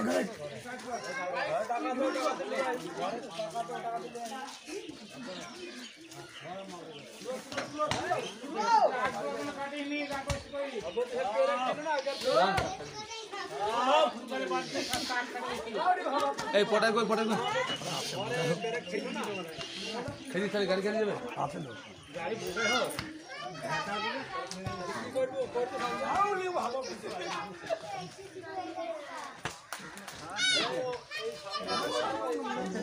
এই পটাই কই পটাই কই খেলি তাহলে গাড়ি গাড়ি যাবে আসেন গাড়ি বোঝাই হোক ভালো